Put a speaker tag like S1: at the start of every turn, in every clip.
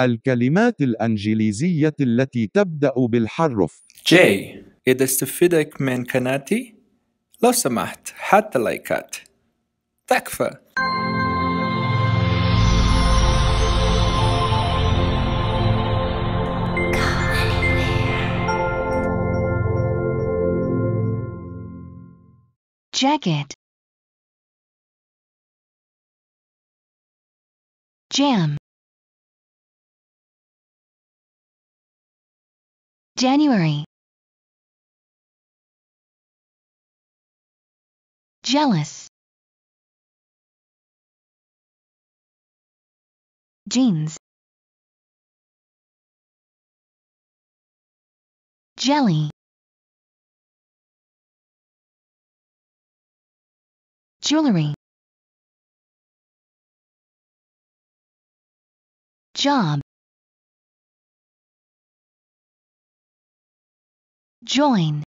S1: الكلمات الإنجليزية التي تبدأ بالحرف J إذا استفدك من قناتي لو سمحت حتى لايكات تكفى jacket jam January Jealous Jeans Jelly Jewelry Job join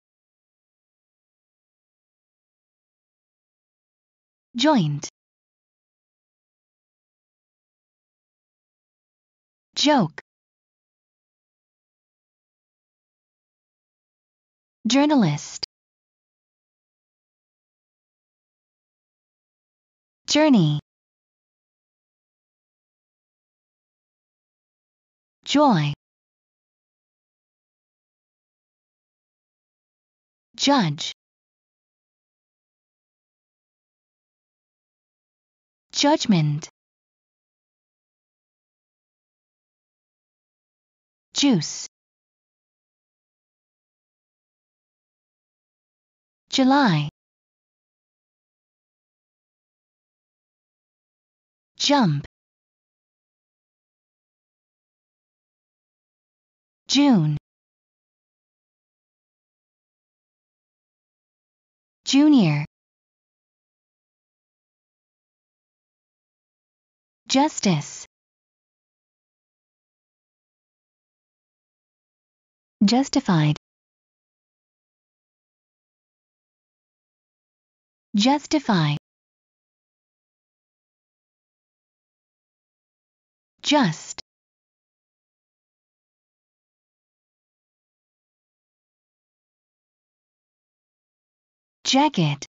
S1: joined joke journalist journey joy judge judgment juice July jump June Junior Justice Justified Justify Just jacket